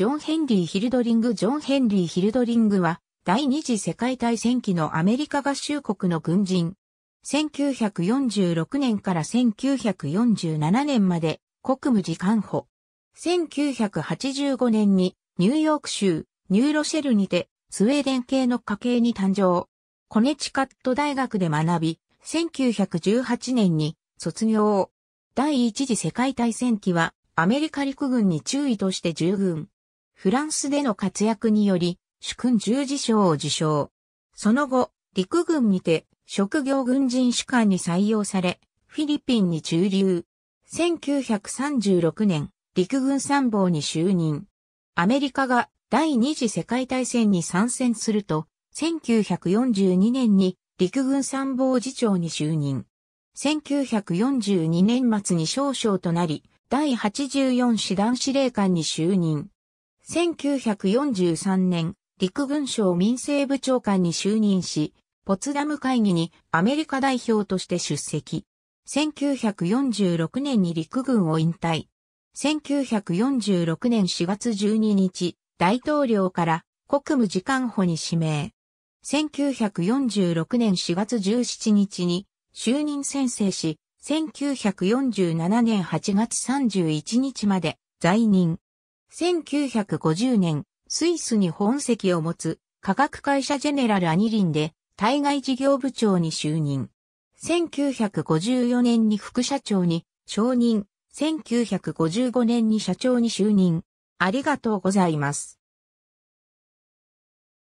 ジョン・ヘンリー・ヒルドリング・ジョン・ヘンリー・ヒルドリングは、第二次世界大戦期のアメリカ合衆国の軍人。1946年から1947年まで国務次官補。1985年にニューヨーク州ニューロシェルにてスウェーデン系の家系に誕生。コネチカット大学で学び、1918年に卒業。第一次世界大戦期はアメリカ陸軍に注意として従軍。フランスでの活躍により、主君十字章を受章。その後、陸軍にて、職業軍人主官に採用され、フィリピンに駐留。1936年、陸軍参謀に就任。アメリカが第二次世界大戦に参戦すると、1942年に陸軍参謀次長に就任。1942年末に少将となり、第84師団司令官に就任。1943年、陸軍省民政部長官に就任し、ポツダム会議にアメリカ代表として出席。1946年に陸軍を引退。1946年4月12日、大統領から国務次官補に指名。1946年4月17日に就任宣誓し、1947年8月31日まで在任。1950年、スイスに本籍を持つ科学会社ジェネラルアニリンで対外事業部長に就任。1954年に副社長に承認。1955年に社長に就任。ありがとうございます。